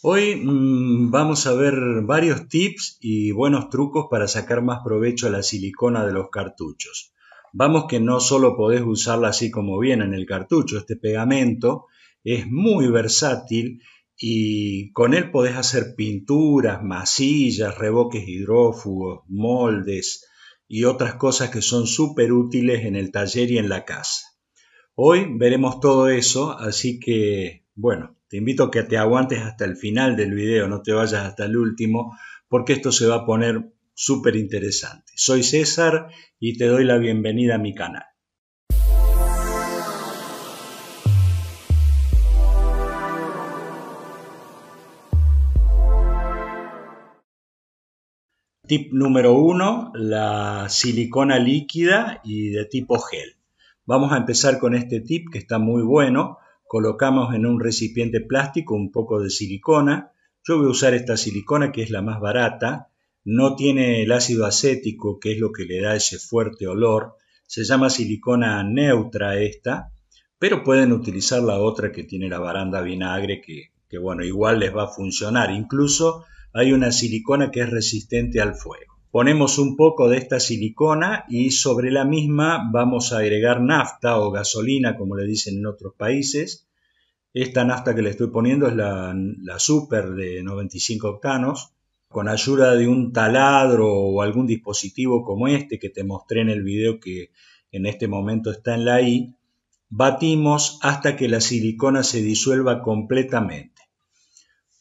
Hoy mm, vamos a ver varios tips y buenos trucos para sacar más provecho a la silicona de los cartuchos. Vamos que no solo podés usarla así como viene en el cartucho, este pegamento es muy versátil y con él podés hacer pinturas, masillas, revoques hidrófugos, moldes y otras cosas que son súper útiles en el taller y en la casa. Hoy veremos todo eso, así que bueno, te invito a que te aguantes hasta el final del video, no te vayas hasta el último, porque esto se va a poner súper interesante. Soy César y te doy la bienvenida a mi canal. Tip número uno, la silicona líquida y de tipo gel. Vamos a empezar con este tip que está muy bueno colocamos en un recipiente plástico un poco de silicona. Yo voy a usar esta silicona que es la más barata, no tiene el ácido acético que es lo que le da ese fuerte olor. Se llama silicona neutra esta, pero pueden utilizar la otra que tiene la baranda vinagre que, bueno, igual les va a funcionar. Incluso hay una silicona que es resistente al fuego. Ponemos un poco de esta silicona y sobre la misma vamos a agregar nafta o gasolina, como le dicen en otros países, esta nafta que le estoy poniendo es la, super de 95 octanos. Con ayuda de un taladro o algún dispositivo como este que te mostré en el video que en este momento está en la I, batimos hasta que la silicona se disuelva completamente.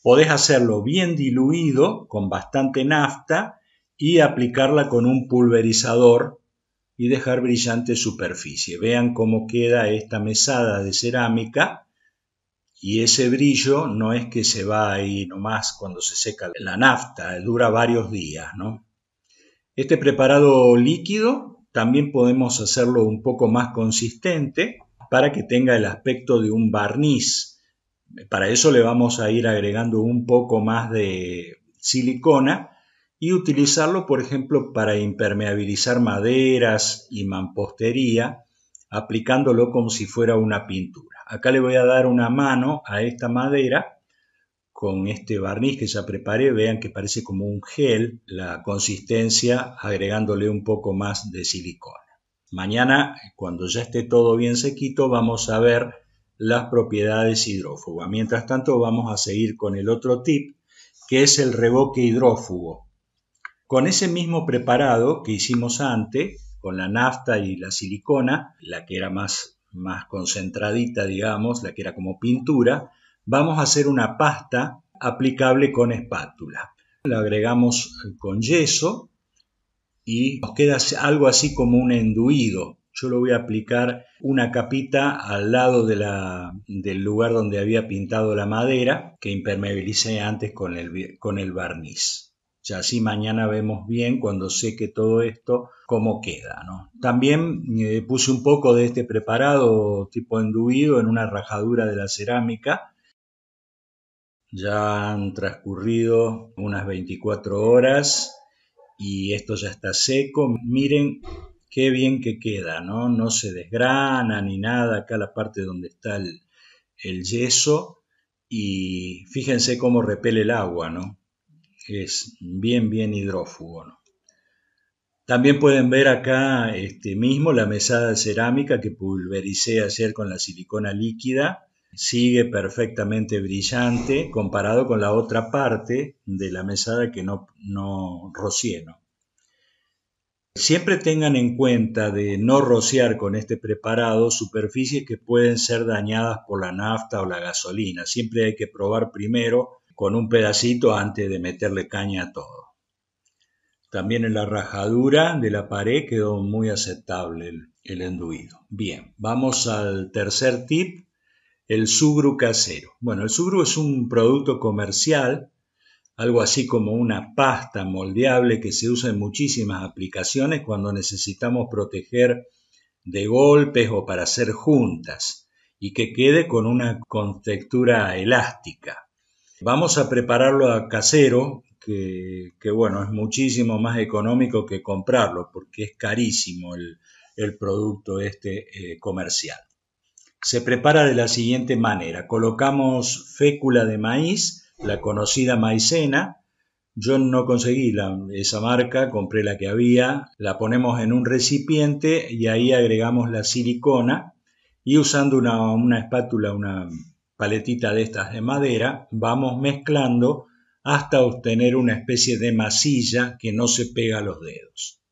Podés hacerlo bien diluido con bastante nafta y aplicarla con un pulverizador y dejar brillante superficie. Vean cómo queda esta mesada de cerámica y ese brillo no es que se va ahí nomás cuando se seca la nafta, dura varios días, ¿no? Este preparado líquido también podemos hacerlo un poco más consistente para que tenga el aspecto de un barniz. Para eso le vamos a ir agregando un poco más de silicona y utilizarlo, por ejemplo, para impermeabilizar maderas y mampostería aplicándolo como si fuera una pintura. Acá le voy a dar una mano a esta madera con este barniz que ya preparé. Vean que parece como un gel la consistencia agregándole un poco más de silicona. Mañana, cuando ya esté todo bien sequito, vamos a ver las propiedades hidrófugas. Mientras tanto, vamos a seguir con el otro tip, que es el revoque hidrófugo. Con ese mismo preparado que hicimos antes, con la nafta y la silicona, la que era más, más concentradita, digamos, la que era como pintura, vamos a hacer una pasta aplicable con espátula. La agregamos con yeso y nos queda algo así como un enduido. Yo lo voy a aplicar una capita al lado de la, del lugar donde había pintado la madera que impermeabilicé antes con con el barniz. Ya así mañana vemos bien cuando seque todo esto cómo queda. ¿no? También eh, puse un poco de este preparado tipo enduido en una rajadura de la cerámica. Ya han transcurrido unas 24 horas y esto ya está seco. Miren qué bien que queda, ¿no? No se desgrana ni nada acá la parte donde está el, el yeso y fíjense cómo repele el agua, ¿no? es bien, bien hidrófugo. También pueden ver acá este mismo la mesada de cerámica que pulvericé hacer con la silicona líquida. Sigue perfectamente brillante comparado con la otra parte de la mesada que no, no rocié, Siempre tengan en cuenta de no rociar con este preparado superficies que pueden ser dañadas por la nafta o la gasolina. Siempre hay que probar primero con un pedacito antes de meterle caña a todo. También en la rajadura de la pared quedó muy aceptable el, enduido. Bien, vamos al tercer tip, el sugru casero. Bueno, el sugru es un producto comercial, algo así como una pasta moldeable que se usa en muchísimas aplicaciones cuando necesitamos proteger de golpes o para hacer juntas y que quede con una contextura elástica. Vamos a prepararlo a casero, que, bueno, es muchísimo más económico que comprarlo, porque es carísimo el, producto este eh, comercial. Se prepara de la siguiente manera. Colocamos fécula de maíz, la conocida maicena. Yo no conseguí esa marca, compré la que había. La ponemos en un recipiente y ahí agregamos la silicona y usando una espátula, una, paletita de estas de madera, vamos mezclando hasta obtener una especie de masilla que no se pega a los dedos.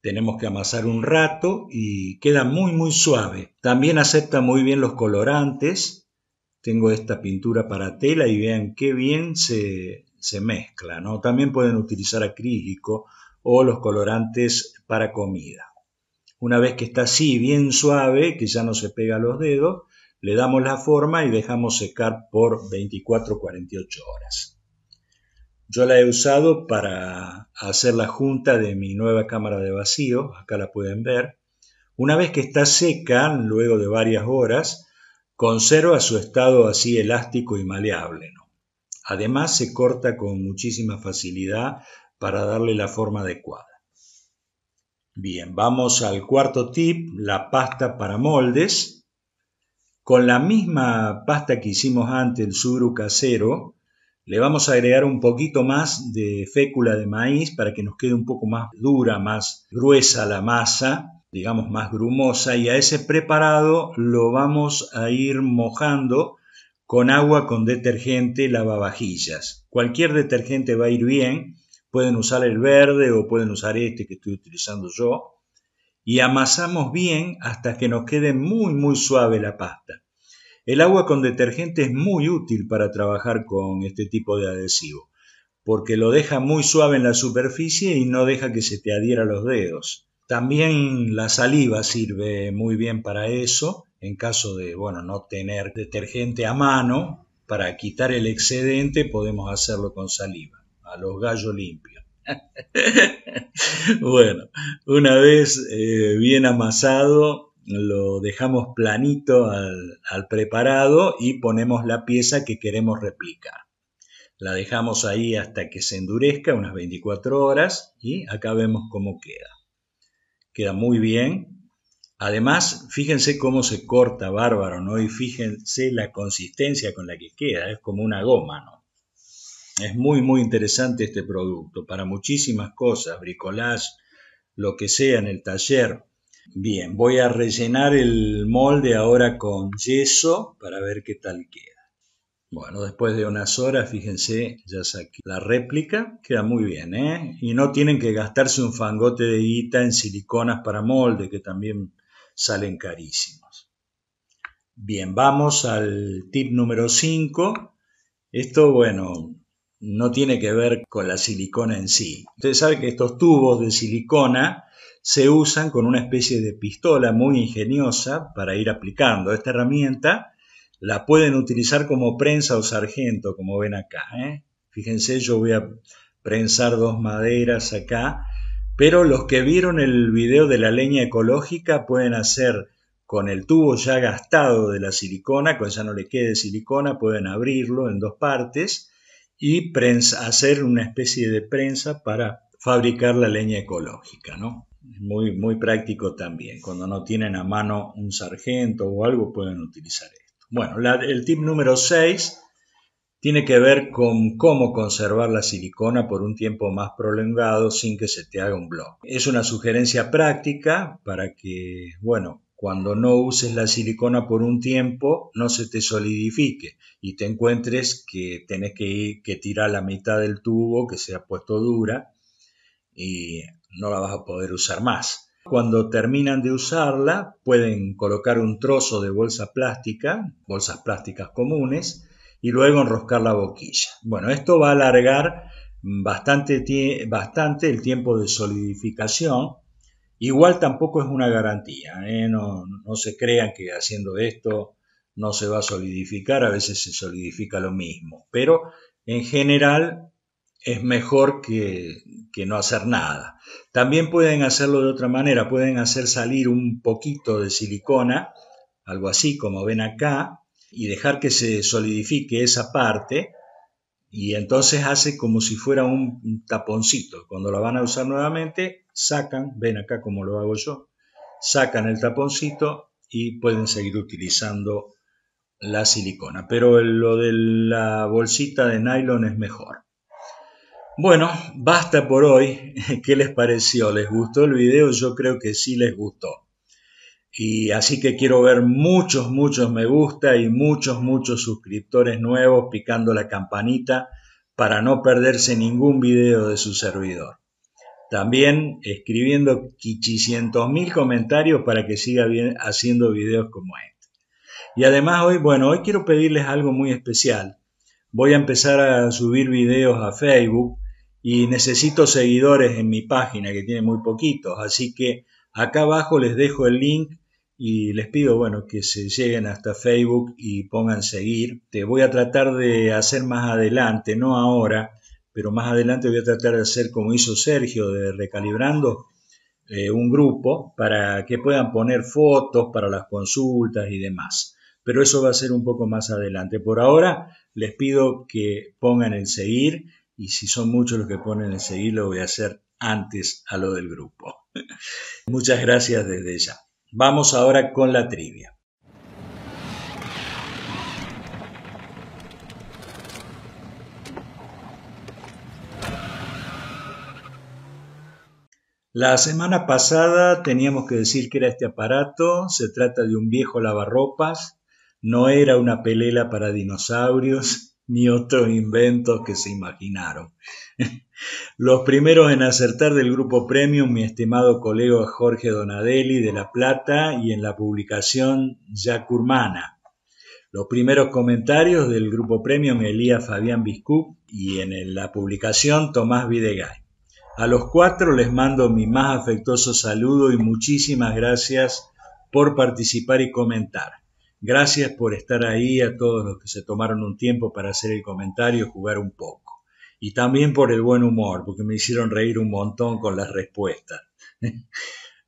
Tenemos que amasar un rato y queda muy muy suave. También acepta muy bien los colorantes. Tengo esta pintura para tela y vean qué bien se, se mezcla. También pueden utilizar acrílico o los colorantes para comida. Una vez que está así, bien suave, que ya no se pega a los dedos, le damos la forma y dejamos secar por 24-48 horas. Yo la he usado para hacer la junta de mi nueva cámara de vacío, acá la pueden ver. Una vez que está seca, luego de varias horas, conserva su estado así elástico y maleable. Además se corta con muchísima facilidad para darle la forma adecuada. Bien, vamos al cuarto tip, la pasta para moldes. Con la misma pasta que hicimos antes, el suru casero, le vamos a agregar un poquito más de fécula de maíz para que nos quede un poco más dura, más gruesa la masa, digamos más grumosa, y a ese preparado lo vamos a ir mojando con agua, con detergente, lavavajillas. Cualquier detergente va a ir bien, pueden usar el verde o pueden usar este que estoy utilizando yo y amasamos bien hasta que nos quede muy muy suave la pasta. El agua con detergente es muy útil para trabajar con este tipo de adhesivo, porque lo deja muy suave en la superficie y no deja que se te adhiera los dedos. También la saliva sirve muy bien para eso, en caso de bueno, no tener detergente a mano, para quitar el excedente podemos hacerlo con saliva, a los gallos limpios. bueno, una vez eh, bien amasado, lo dejamos planito al, al, preparado y ponemos la pieza que queremos replicar. La dejamos ahí hasta que se endurezca, unas 24 horas, y acá vemos cómo queda. Queda muy bien. Además, fíjense cómo se corta bárbaro, ¿no? Y fíjense la consistencia con la que queda, es como una goma, ¿no? Es muy, muy interesante este producto para muchísimas cosas, bricolage, lo que sea en el taller. Bien, voy a rellenar el molde ahora con yeso para ver qué tal queda. Bueno, después de unas horas, fíjense, ya saqué la réplica, queda muy bien, ¿eh? Y no tienen que gastarse un fangote de guita en siliconas para molde, que también salen carísimos. Bien, vamos al tip número 5. Esto, bueno, no tiene que ver con la silicona en sí. Ustedes saben que estos tubos de silicona se usan con una especie de pistola muy ingeniosa para ir aplicando. Esta herramienta la pueden utilizar como prensa o sargento, como ven acá. ¿eh? Fíjense, yo voy a prensar dos maderas acá, pero los que vieron el video de la leña ecológica pueden hacer con el tubo ya gastado de la silicona, cuando pues ya no le quede silicona, pueden abrirlo en dos partes y hacer una especie de prensa para fabricar la leña ecológica, ¿no? Muy, muy práctico también. Cuando no tienen a mano un sargento o algo, pueden utilizar esto. Bueno, el tip número 6 tiene que ver con cómo conservar la silicona por un tiempo más prolongado sin que se te haga un bloque. Es una sugerencia práctica para que, bueno, cuando no uses la silicona por un tiempo, no se te solidifique y te encuentres que tenés que, tirar la mitad del tubo que se ha puesto dura y no la vas a poder usar más. Cuando terminan de usarla, pueden colocar un trozo de bolsa plástica, bolsas plásticas comunes, y luego enroscar la boquilla. Bueno, esto va a alargar bastante el tiempo de solidificación Igual tampoco es una garantía, ¿eh? no, se crean que haciendo esto no se va a solidificar, a veces se solidifica lo mismo, pero en general es mejor que, que no hacer nada. También pueden hacerlo de otra manera, pueden hacer salir un poquito de silicona, algo así como ven acá, y dejar que se solidifique esa parte y entonces hace como si fuera un taponcito. Cuando la van a usar nuevamente, sacan, ven acá como lo hago yo, sacan el taponcito y pueden seguir utilizando la silicona. Pero lo de la bolsita de nylon es mejor. Bueno, basta por hoy. ¿Qué les pareció? ¿Les gustó el video? Yo creo que sí les gustó. Y así que quiero ver muchos, muchos me gusta y muchos, muchos suscriptores nuevos picando la campanita para no perderse ningún video de su servidor también escribiendo 500.000 mil comentarios para que siga haciendo videos como este. Y además hoy, bueno, hoy quiero pedirles algo muy especial. Voy a empezar a subir videos a Facebook y necesito seguidores en mi página que tiene muy poquitos, así que acá abajo les dejo el link y les pido, bueno, que se lleguen hasta Facebook y pongan seguir. Te voy a tratar de hacer más adelante, no ahora, pero más adelante voy a tratar de hacer como hizo Sergio, de recalibrando eh, un grupo para que puedan poner fotos para las consultas y demás. Pero eso va a ser un poco más adelante. Por ahora les pido que pongan el seguir y si son muchos los que ponen el seguir lo voy a hacer antes a lo del grupo. Muchas gracias desde ya. Vamos ahora con la trivia. La semana pasada teníamos que decir que era este aparato, se trata de un viejo lavarropas, no era una pelela para dinosaurios ni otros inventos que se imaginaron. Los primeros en acertar del grupo Premium, mi estimado colega Jorge Donadelli de La Plata y en la publicación Jacurmana. Los primeros comentarios del grupo Premium, Elías Fabián Biscú y en la publicación Tomás Videgay. A los cuatro les mando mi más afectuoso saludo y muchísimas gracias por participar y comentar. Gracias por estar ahí a todos los que se tomaron un tiempo para hacer el comentario, jugar un poco. Y también por el buen humor, porque me hicieron reír un montón con las respuestas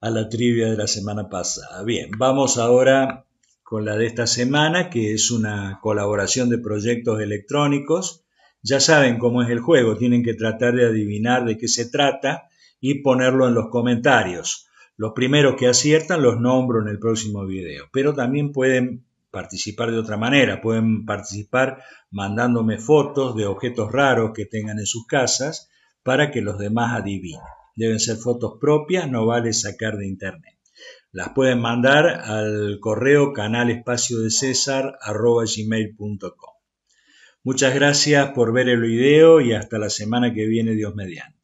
a la trivia de la semana pasada. Bien, vamos ahora con la de esta semana, que es una colaboración de proyectos electrónicos ya saben cómo es el juego, tienen que tratar de adivinar de qué se trata y ponerlo en los comentarios. Los primeros que aciertan los nombro en el próximo video, pero también pueden participar de otra manera, pueden participar mandándome fotos de objetos raros que tengan en sus casas para que los demás adivinen. Deben ser fotos propias, no vale sacar de internet. Las pueden mandar al correo canalespaciodecesar.com. Muchas gracias por ver el video y hasta la semana que viene, Dios mediante.